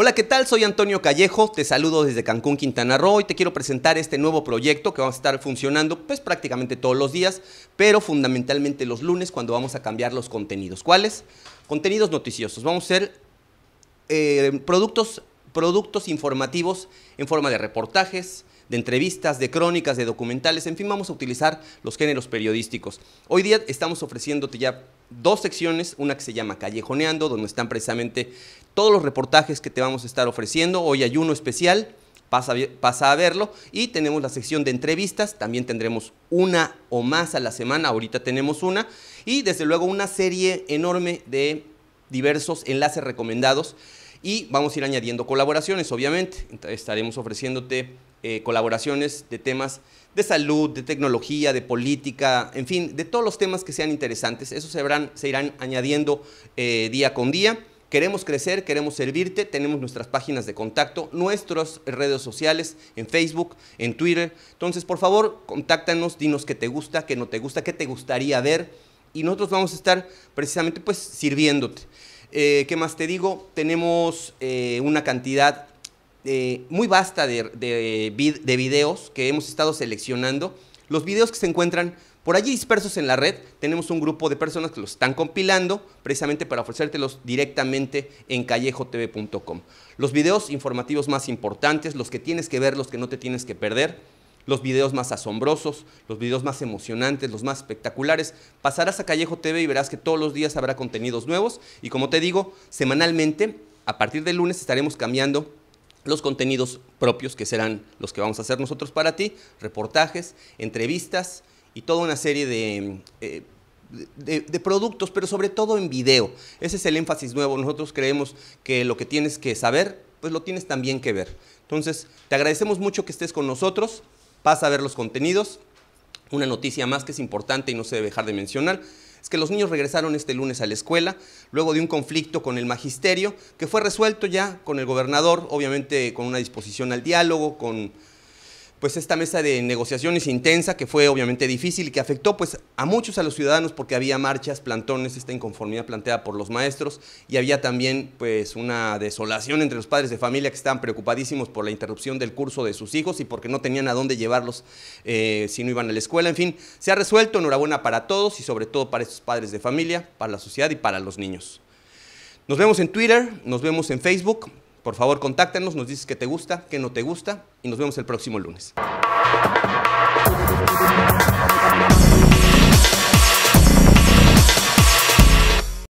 Hola, ¿qué tal? Soy Antonio Callejo, te saludo desde Cancún, Quintana Roo y te quiero presentar este nuevo proyecto que vamos a estar funcionando pues prácticamente todos los días, pero fundamentalmente los lunes cuando vamos a cambiar los contenidos. ¿Cuáles? Contenidos noticiosos. Vamos a ser eh, productos, productos informativos en forma de reportajes, de entrevistas, de crónicas, de documentales, en fin, vamos a utilizar los géneros periodísticos. Hoy día estamos ofreciéndote ya dos secciones, una que se llama Callejoneando, donde están precisamente todos los reportajes que te vamos a estar ofreciendo. Hoy hay uno especial, pasa, a verlo. Y tenemos la sección de entrevistas, también tendremos una o más a la semana, ahorita tenemos una. Y desde luego una serie enorme de diversos enlaces recomendados. Y vamos a ir añadiendo colaboraciones, obviamente. Estaremos ofreciéndote eh, colaboraciones de temas de salud, de tecnología, de política, en fin, de todos los temas que sean interesantes. eso se, se irán añadiendo eh, día con día. Queremos crecer, queremos servirte, tenemos nuestras páginas de contacto, nuestras redes sociales, en Facebook, en Twitter. Entonces, por favor, contáctanos, dinos qué te gusta, qué no te gusta, qué te gustaría ver y nosotros vamos a estar precisamente pues sirviéndote. Eh, ¿Qué más te digo? Tenemos una cantidad eh, muy vasta de, de, de, videos que hemos estado seleccionando. Los videos que se encuentran por allí dispersos en la red, tenemos un grupo de personas que los están compilando precisamente para ofrecértelos directamente en callejotv.com. Los videos informativos más importantes, los que tienes que ver, los que no te tienes que perder, los videos más asombrosos, los videos más emocionantes, los más espectaculares. Pasarás a Callejo TV y verás que todos los días habrá contenidos nuevos y como te digo, semanalmente, a partir del lunes estaremos cambiando los contenidos propios que serán los que vamos a hacer nosotros para ti, reportajes, entrevistas y toda una serie eh, de, productos, pero sobre todo en video. Ese es el énfasis nuevo. Nosotros creemos que lo que tienes que saber, pues lo tienes también que ver. Entonces, te agradecemos mucho que estés con nosotros. Pasa a ver los contenidos. Una noticia más que es importante y no se debe dejar de mencionar que los niños regresaron este lunes a la escuela luego de un conflicto con el magisterio que fue resuelto ya con el gobernador, obviamente con una disposición al diálogo, con pues esta mesa de negociaciones intensa que fue obviamente difícil y que afectó pues a muchos a los ciudadanos porque había marchas, plantones, esta inconformidad planteada por los maestros y había también pues una desolación entre los padres de familia que estaban preocupadísimos por la interrupción del curso de sus hijos y porque no tenían a dónde llevarlos eh, si no iban a la escuela. En fin, se ha resuelto, enhorabuena para todos y sobre todo para estos padres de familia, para la sociedad y para los niños. Nos vemos en Twitter, nos vemos en Facebook, por favor, contáctanos, nos dices qué te gusta, qué no te gusta y nos vemos el próximo lunes.